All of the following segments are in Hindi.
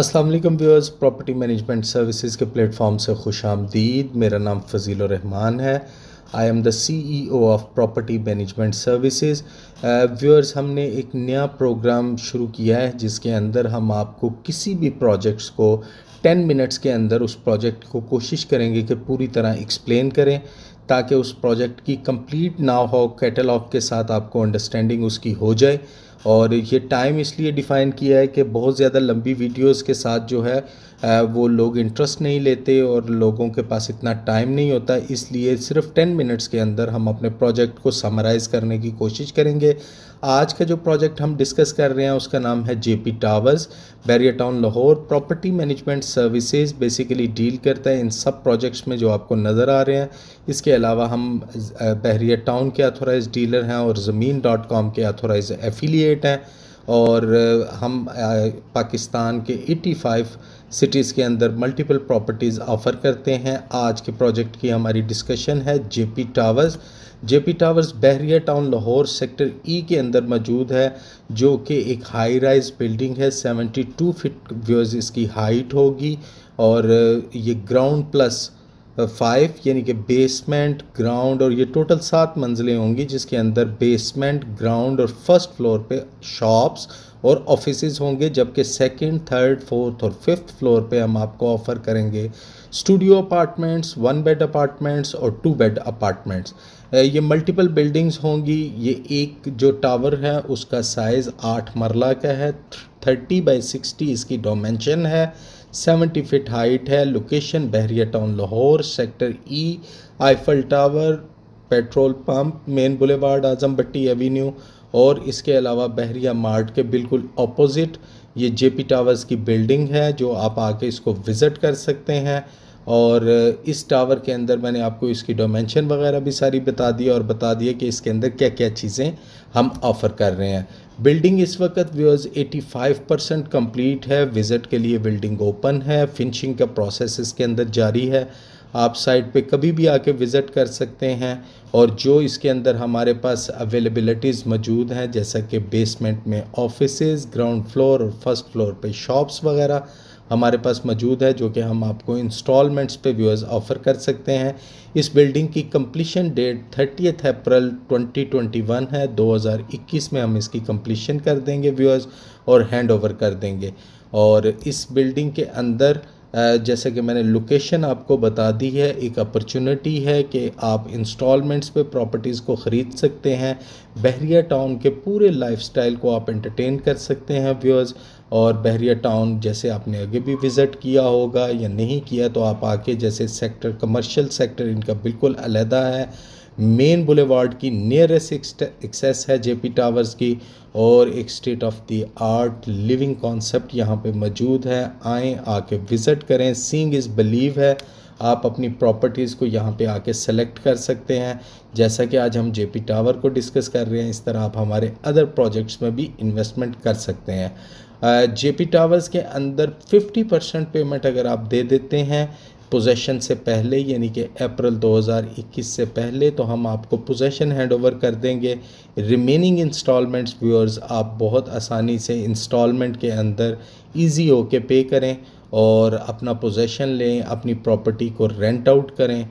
अस्सलाम वालेकुम व्यूअर्स प्रॉपर्टी मैनेजमेंट सर्विसेज के प्लेटफॉर्म से खुश आमदीद मेरा नाम फजील रहमान है I am the CEO of property management services viewers हमने एक नया प्रोग्राम शुरू किया है जिसके अंदर हम आपको किसी भी प्रोजेक्ट्स को 10 मिनट्स के अंदर उस प्रोजेक्ट को कोशिश करेंगे कि पूरी तरह एक्सप्लेन करें ताकि उस प्रोजेक्ट की कंप्लीट ना हो कैटलॉग के साथ आपको अंडरस्टैंडिंग उसकी हो जाए और ये टाइम इसलिए डिफ़ाइन किया है कि बहुत ज़्यादा लंबी वीडियोस के साथ जो है वो लोग इंटरेस्ट नहीं लेते और लोगों के पास इतना टाइम नहीं होता इसलिए सिर्फ टेन मिनट्स के अंदर हम अपने प्रोजेक्ट को समराइज़ करने की कोशिश करेंगे आज का जो प्रोजेक्ट हम डिस्कस कर रहे हैं उसका नाम है J P towers Bahria town Lahore property management services basically deal करता है इन सब प्रोजेक्ट्स में जो आपको नज़र आ रहे हैं इसके अलावा हम बहरिया टाउन के अथोराइज डीलर हैं और ज़मीन डॉट कॉम के अथोराइज एफिलिएट हैं और हम पाकिस्तान के 85 सिटीज़ के अंदर मल्टीपल प्रॉपर्टीज़ ऑफ़र करते हैं आज के प्रोजेक्ट की हमारी डिस्कशन है JP towers JP towers Bahria town Lahore sector E e के अंदर मौजूद है जो कि एक हाई राइज बिल्डिंग है 72 फीट व्यूज़ इसकी हाइट होगी और ये ग्राउंड प्लस फाइव यानी कि बेसमेंट ग्राउंड और ये टोटल सात मंजिलें होंगी जिसके अंदर बेसमेंट ग्राउंड और फर्स्ट फ्लोर पे शॉप्स और ऑफिस होंगे जबकि सेकंड, थर्ड फोर्थ और फिफ्थ फ्लोर पे हम आपको ऑफ़र करेंगे studio apartments one bed apartments और टू बेड अपार्टमेंट्स ये मल्टीपल बिल्डिंग्स होंगी ये एक जो टावर है उसका साइज़ आठ मरला का है थर्टी बाई सिक्सटी इसकी डोमेंशन है सेवेंटी फिट हाइट है location Bahria town Lahore sector E e, Eiffel tower petrol pump main boulevard Azam Bhatti avenue और इसके अलावा बहरिया मार्ट के बिल्कुल अपोजिट ये जेपी टावर्स की बिल्डिंग है जो आप आके इसको विज़िट कर सकते हैं और इस टावर के अंदर मैंने आपको इसकी डोमेंशन वगैरह भी सारी बता दी और बता दिया कि इसके अंदर क्या क्या चीज़ें हम ऑफ़र कर रहे हैं बिल्डिंग इस वक्त व्यूअर्स 85 परसेंट कम्प्लीट है विज़िट के लिए बिल्डिंग ओपन है फिनिशिंग का प्रोसेस इसके अंदर जारी है आप साइट पे कभी भी आके विज़िट कर सकते हैं और जो इसके अंदर हमारे पास अवेलेबलिटीज़ मौजूद हैं जैसा कि बेसमेंट में ऑफिसज़ ग्राउंड फ्लोर और फर्स्ट फ्लोर पर शॉप्स वगैरह हमारे पास मौजूद है जो कि हम आपको इंस्टॉलमेंट्स पे व्यूअर्स ऑफ़र कर सकते हैं इस बिल्डिंग की कम्प्लीशन डेट थर्टीथ अप्रैल 2021 है 2021 में हम इसकी कम्प्लीशन कर देंगे व्यूअर्स और हैंड ओवर कर देंगे और इस बिल्डिंग के अंदर जैसे कि मैंने लोकेशन आपको बता दी है एक अपॉर्चुनिटी है कि आप इंस्टॉलमेंट्स पे प्रॉपर्टीज़ को ख़रीद सकते हैं बहरिया टाउन के पूरे लाइफस्टाइल को आप एंटरटेन कर सकते हैं व्यूअर्स और बहरिया टाउन जैसे आपने आगे भी विज़िट किया होगा या नहीं किया तो आप आके जैसे सेक्टर कमर्शियल सेक्टर इनका बिल्कुल अलहदा है मेन बुलेवार्ड की नियरेस्ट एक्सेस है जेपी टावर्स की और एक state of the art living concept यहाँ पे मौजूद है आएँ आके विज़िट करें सींग इज़ बिलीव है आप अपनी प्रॉपर्टीज़ को यहाँ पे आके सेलेक्ट कर सकते हैं जैसा कि आज हम जेपी टावर को डिस्कस कर रहे हैं इस तरह आप हमारे अदर प्रोजेक्ट्स में भी इन्वेस्टमेंट कर सकते हैं जेपी टावर्स के अंदर 50 परसेंट पेमेंट अगर आप दे देते हैं पोजेशन से पहले यानी कि अप्रैल 2021 से पहले तो हम आपको पोजेशन हैंडओवर कर देंगे रिमेनिंग इंस्टॉलमेंट्स व्यूअर्स आप बहुत आसानी से इंस्टॉलमेंट के अंदर इजी होके पे करें और अपना पोजेशन लें अपनी प्रॉपर्टी को रेंट आउट करें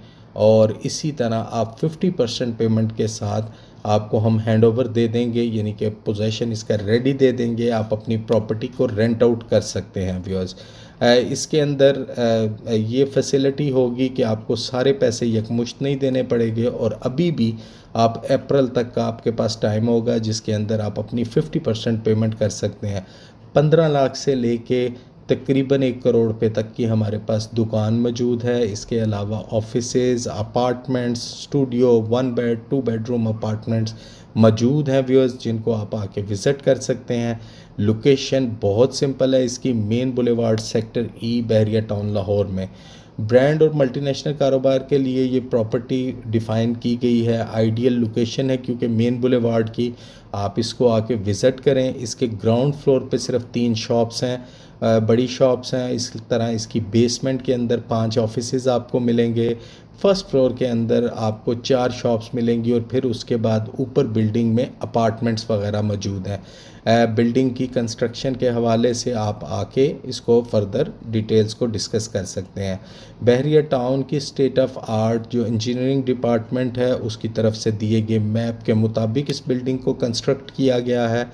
और इसी तरह आप 50 परसेंट पेमेंट के साथ आपको हम हैंड ओवर दे देंगे यानी कि पोजेशन इसका रेडी दे देंगे आप अपनी प्रॉपर्टी को रेंट आउट कर सकते हैं व्यूअर्स इसके अंदर ये फैसिलिटी होगी कि आपको सारे पैसे यकमुश्त नहीं देने पड़ेंगे और अभी भी आप अप्रैल तक का आपके पास टाइम होगा जिसके अंदर आप अपनी 50 परसेंट पेमेंट कर सकते हैं पंद्रह लाख से लेके तकरीबन एक करोड़ रुपये तक की हमारे पास दुकान मौजूद है इसके अलावा office apartments studio one bed two bedroom apartments मौजूद हैं व्यूअर्स जिनको आप आके विज़िट कर सकते हैं लोकेशन बहुत सिंपल है इसकी main boulevard sector E Bahria town Lahore में ब्रांड और मल्टीनेशनल कारोबार के लिए ये प्रॉपर्टी डिफ़ाइन की गई है आइडियल लोकेशन है क्योंकि मेन बुलेवार्ड की आप इसको आके विज़िट करें इसके ग्राउंड फ्लोर पे सिर्फ तीन शॉप्स हैं बड़ी शॉप्स हैं इस तरह इसकी बेसमेंट के अंदर पांच ऑफिस आपको मिलेंगे फर्स्ट फ्लोर के अंदर आपको चार शॉप्स मिलेंगी और फिर उसके बाद ऊपर बिल्डिंग में अपार्टमेंट्स वगैरह मौजूद हैं बिल्डिंग की कंस्ट्रक्शन के हवाले से आप आके इसको फर्दर डिटेल्स को डिस्कस कर सकते हैं बहरिया टाउन की स्टेट ऑफ आर्ट जो इंजीनियरिंग डिपार्टमेंट है उसकी तरफ से दिए गए मैप के मुताबिक इस बिल्डिंग को कंस्ट्रक्ट किया गया है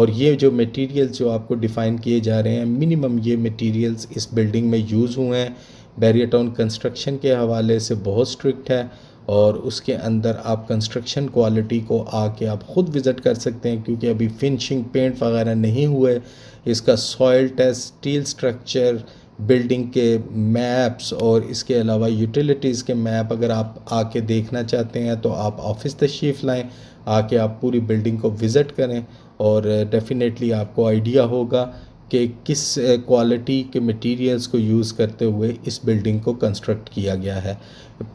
और ये जो मटेरियल्स जो आपको डिफ़ाइन किए जा रहे हैं मिनिमम ये मटेरियल्स इस बिल्डिंग में यूज़ हुए हैं बैरिया टाउन कंस्ट्रक्शन के हवाले से बहुत स्ट्रिक्ट है और उसके अंदर आप कंस्ट्रक्शन क्वालिटी को आके आप ख़ुद विज़िट कर सकते हैं क्योंकि अभी फिनिशिंग पेंट वगैरह नहीं हुए इसका soil test steel structure building के मैप्स और इसके अलावा यूटिलिटीज़ के मैप अगर आप आके देखना चाहते हैं तो आप ऑफिस तशरीफ़ लाएँ आके आप पूरी बिल्डिंग को विज़िट करें और डेफ़िनेटली आपको आइडिया होगा कि किस क्वालिटी के मटेरियल्स को यूज़ करते हुए इस बिल्डिंग को कंस्ट्रक्ट किया गया है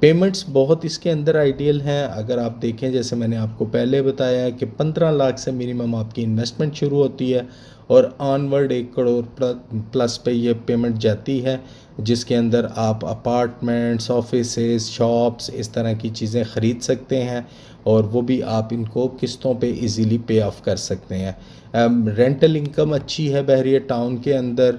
पेमेंट्स बहुत इसके अंदर आइडियल हैं अगर आप देखें जैसे मैंने आपको पहले बताया कि पंद्रह लाख से मिनिमम आपकी इन्वेस्टमेंट शुरू होती है और ऑनवर्ड एक करोड़ प्लस पे ये पेमेंट जाती है जिसके अंदर आप अपार्टमेंट्स ऑफिस शॉप्स इस तरह की चीज़ें ख़रीद सकते हैं और वो भी आप इनको किस्तों पे इजीली पे ऑफ कर सकते हैं रेंटल um, इनकम अच्छी है बहरिया टाउन के अंदर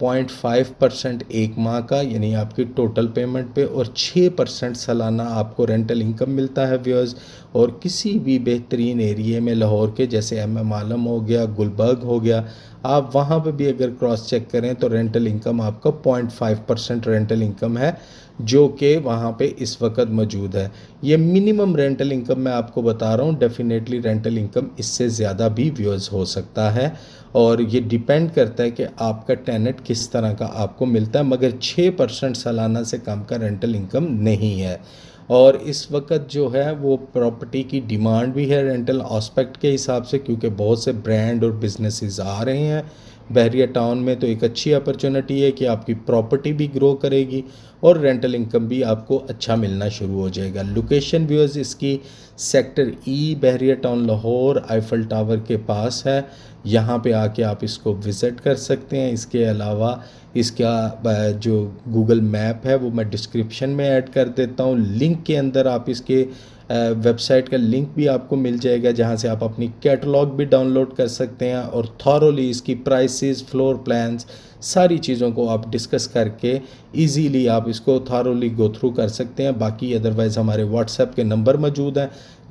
पॉइंट फाइव परसेंट एक माह का यानी आपकी टोटल पेमेंट पे और छः परसेंट सालाना आपको रेंटल इनकम मिलता है व्यूअर्स और किसी भी बेहतरीन एरिए में लाहौर के जैसे एम एम आलम हो गया गुलबर्ग हो गया आप वहाँ पे भी अगर क्रॉस चेक करें तो रेंटल इनकम आपका point five percent rental income है जो कि वहाँ पे इस वक्त मौजूद है ये मिनिमम रेंटल इनकम मैं आपको बता रहा हूँ डेफिनेटली रेंटल इनकम इससे ज़्यादा भी व्यूअर्स हो सकता है और ये डिपेंड करता है कि आपका टेनेट किस तरह का आपको मिलता है मगर छः परसेंट सालाना से कम का रेंटल इनकम नहीं है और इस वक्त जो है वो प्रॉपर्टी की डिमांड भी है रेंटल ऑस्पेक्ट के हिसाब से क्योंकि बहुत से ब्रांड और बिजनेसेस आ रहे हैं बहरिया टाउन में तो एक अच्छी अपॉर्चुनिटी है कि आपकी प्रॉपर्टी भी ग्रो करेगी और रेंटल इनकम भी आपको अच्छा मिलना शुरू हो जाएगा लोकेशन व्यूअर्स इसकी sector E Bahria town Lahore Eiffel Tower के पास है यहाँ पे आके आप इसको विज़िट कर सकते हैं इसके अलावा इसका जो गूगल मैप है वो मैं डिस्क्रिप्शन में ऐड कर देता हूँ लिंक के अंदर आप इसके वेबसाइट का लिंक भी आपको मिल जाएगा जहाँ से आप अपनी कैटलॉग भी डाउनलोड कर सकते हैं और थॉरली इसकी प्राइसेस फ्लोर प्लान्स सारी चीज़ों को आप डिस्कस करके इजीली आप इसको थारोली गो थ्रू कर सकते हैं बाकी अदरवाइज़ हमारे व्हाट्सएप के नंबर मौजूद हैं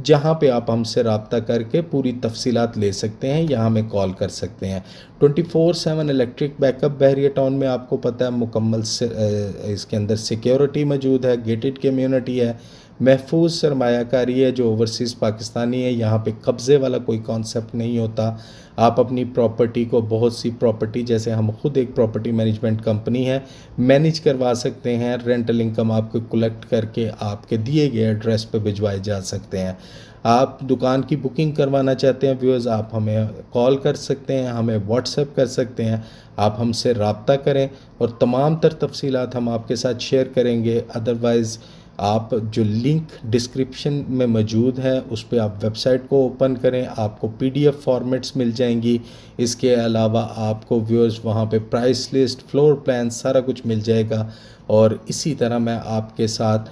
जहाँ पे आप हमसे रबता करके पूरी तफसीत ले सकते हैं या हमें कॉल कर सकते हैं 24/7 seven electric backup Bahria Town में आपको पता है मुकम्मल इसके अंदर सिक्योरिटी मौजूद है गेटेड कम्यूनिटी है महफूज सरमाकारी है जो ओवरसीज़ पाकिस्तानी है यहाँ पे कब्ज़े वाला कोई कॉन्सेप्ट नहीं होता आप अपनी प्रॉपर्टी को बहुत सी प्रॉपर्टी जैसे हम खुद एक प्रॉपर्टी मैनेजमेंट कंपनी है मैनेज करवा सकते हैं रेंटल इनकम आपको कलेक्ट करके आपके दिए गए एड्रेस पर भिजवाए जा सकते हैं आप दुकान की बुकिंग करवाना चाहते हैं व्यूअर्स आप हमें कॉल कर सकते हैं हमें व्हाट्सएप कर सकते हैं आप हमसे रबता करें और तमाम तर तफसीत हम आपके साथ शेयर करेंगे अदरवाइज़ आप जो लिंक डिस्क्रिप्शन में मौजूद है उस पर आप वेबसाइट को ओपन करें आपको पीडीएफ फॉर्मेट्स मिल जाएंगी इसके अलावा आपको व्यूअर्स वहाँ पे प्राइस लिस्ट फ्लोर प्लान सारा कुछ मिल जाएगा और इसी तरह मैं आपके साथ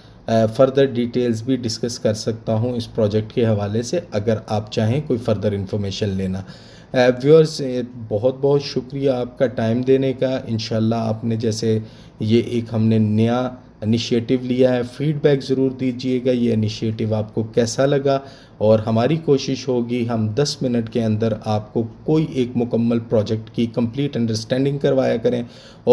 फ़र्दर डिटेल्स भी डिस्कस कर सकता हूँ इस प्रोजेक्ट के हवाले से अगर आप चाहें कोई फ़र्दर इन्फॉर्मेशन लेना व्यूअर्स बहुत बहुत शुक्रिया आपका टाइम देने का इन आपने जैसे ये एक हमने नया इनिशिएटिव लिया है फीडबैक ज़रूर दीजिएगा ये इनिशिएटिव आपको कैसा लगा और हमारी कोशिश होगी हम 10 मिनट के अंदर आपको कोई एक मुकम्मल प्रोजेक्ट की कंप्लीट अंडरस्टैंडिंग करवाया करें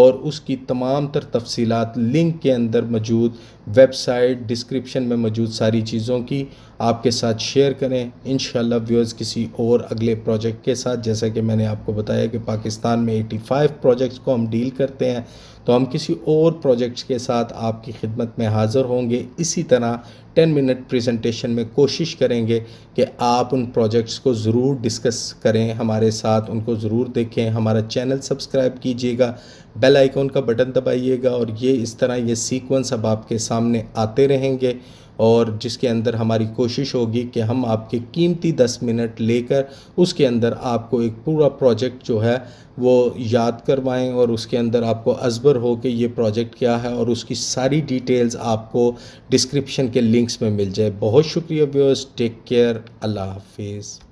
और उसकी तमाम तर तफसी लिंक के अंदर मौजूद वेबसाइट डिस्क्रिप्शन में मौजूद सारी चीज़ों की आपके साथ शेयर करें इन व्यूअर्स किसी और अगले प्रोजेक्ट के साथ जैसा कि मैंने आपको बताया कि पाकिस्तान में 85 प्रोजेक्ट्स को हम डील करते हैं तो हम किसी और प्रोजेक्ट्स के साथ आपकी खिदमत में हाज़िर होंगे इसी तरह 10 मिनट प्रेजेंटेशन में कोशिश करेंगे करेंगे कि आप उन प्रोजेक्ट्स को ज़रूर डिस्कस करें हमारे साथ उनको ज़रूर देखें हमारा चैनल सब्सक्राइब कीजिएगा बेल आइकॉन का बटन दबाइएगा और ये इस तरह ये सीक्वेंस अब आपके सामने आते रहेंगे और जिसके अंदर हमारी कोशिश होगी कि हम आपके कीमती दस मिनट लेकर उसके अंदर आपको एक पूरा प्रोजेक्ट जो है वो याद करवाएं और उसके अंदर आपको अजबर हो कि ये प्रोजेक्ट क्या है और उसकी सारी डिटेल्स आपको डिस्क्रिप्शन के लिंक्स में मिल जाए बहुत शुक्रिया व्यवर्स टेक केयर अल्लाह हाफिज़